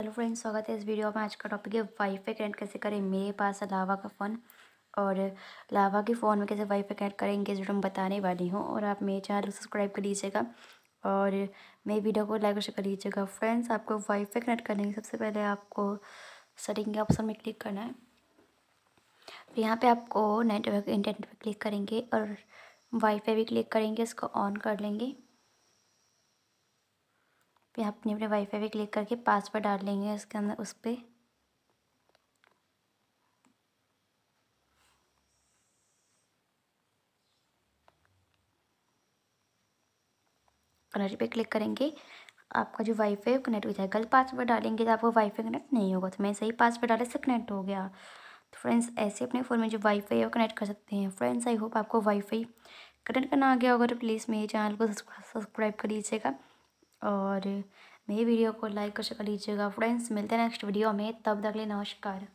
hello friends स्वागत है इस वीडियो में आज का टॉपिक है वाईफाई कनेक्ट कैसे करें मेरे पास है लावा का फ़ोन और लावा के फ़ोन में कैसे वाईफाई कनेक्ट करेंगे जो मैं बताने वाली हूँ और आप मेरे चैनल सब्सक्राइब कर लीजिएगा और मेरी वीडियो को लाइक और शेयर कर लीजिएगा फ्रेंड्स आपको वाईफाई कनेक्ट करने की सबसे पहले आपको सेटिंग के ऑप्शन में क्लिक करना है फिर यहाँ पर आपको नेटवर्क इंटरनेट पर क्लिक करेंगे और वाईफाई भी क्लिक करेंगे इसको ऑन कर लेंगे फिर अपने अपने वाईफाई पे क्लिक करके पासवर्ड डाल लेंगे उसके अंदर उस पर कनेक्ट पे क्लिक करेंगे आपका जो वाईफाई है कनेक्ट हो जाएगा गलत पासवर्ड डालेंगे तो आपको वाईफाई कनेक्ट नहीं होगा तो मैं सही पासवर्ड डाले से कनेक्ट हो गया तो फ्रेंड्स ऐसे अपने फ़ोन में जो वाईफाई है वो कनेक्ट कर सकते हैं फ्रेंड्स आई होप आपको वाईफाई कनेक्ट करना आ गया होगा तो प्लीज़ मेरे चैनल को सब्सक्राइब कर लीजिएगा और मेरी वीडियो को लाइक कर कर लीजिएगा फ्रेंड्स मिलते हैं नेक्स्ट वीडियो में तब तक लिए नमस्कार